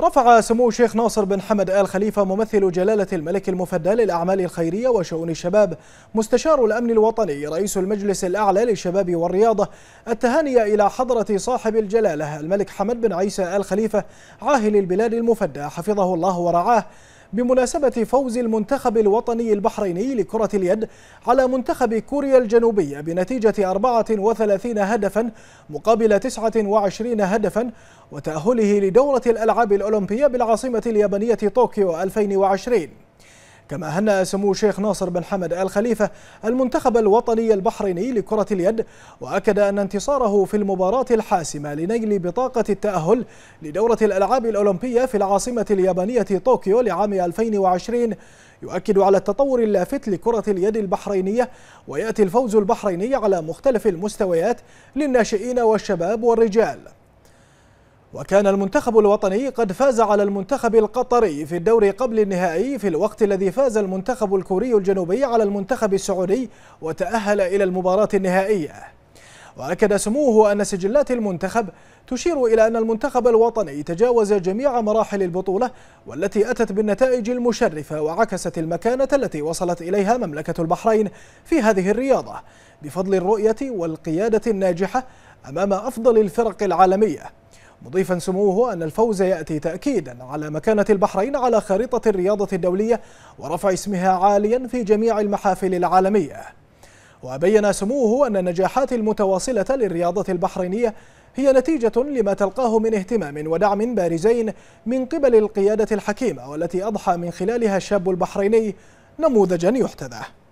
رفع سمو الشيخ ناصر بن حمد آل خليفة ممثل جلالة الملك المفدى للأعمال الخيرية وشؤون الشباب مستشار الأمن الوطني رئيس المجلس الأعلى للشباب والرياضة التهاني إلى حضرة صاحب الجلالة الملك حمد بن عيسى آل خليفة عاهل البلاد المفدى حفظه الله ورعاه بمناسبة فوز المنتخب الوطني البحريني لكرة اليد على منتخب كوريا الجنوبية بنتيجة 34 هدفا مقابل 29 هدفا وتأهله لدورة الألعاب الأولمبية بالعاصمة اليابانية طوكيو 2020 كما هنأ سمو الشيخ ناصر بن حمد آل خليفة المنتخب الوطني البحريني لكرة اليد وأكد أن انتصاره في المباراة الحاسمة لنيل بطاقة التأهل لدورة الألعاب الأولمبية في العاصمة اليابانية طوكيو لعام 2020 يؤكد على التطور اللافت لكرة اليد البحرينية ويأتي الفوز البحريني على مختلف المستويات للناشئين والشباب والرجال وكان المنتخب الوطني قد فاز على المنتخب القطري في الدور قبل النهائي في الوقت الذي فاز المنتخب الكوري الجنوبي على المنتخب السعودي وتأهل إلى المباراة النهائية وأكد سموه أن سجلات المنتخب تشير إلى أن المنتخب الوطني تجاوز جميع مراحل البطولة والتي أتت بالنتائج المشرفة وعكست المكانة التي وصلت إليها مملكة البحرين في هذه الرياضة بفضل الرؤية والقيادة الناجحة أمام أفضل الفرق العالمية مضيفا سموه أن الفوز يأتي تأكيدا على مكانة البحرين على خريطة الرياضة الدولية ورفع اسمها عاليا في جميع المحافل العالمية وبين سموه أن النجاحات المتواصلة للرياضة البحرينية هي نتيجة لما تلقاه من اهتمام ودعم بارزين من قبل القيادة الحكيمة والتي أضحى من خلالها الشاب البحريني نموذجا يحتذى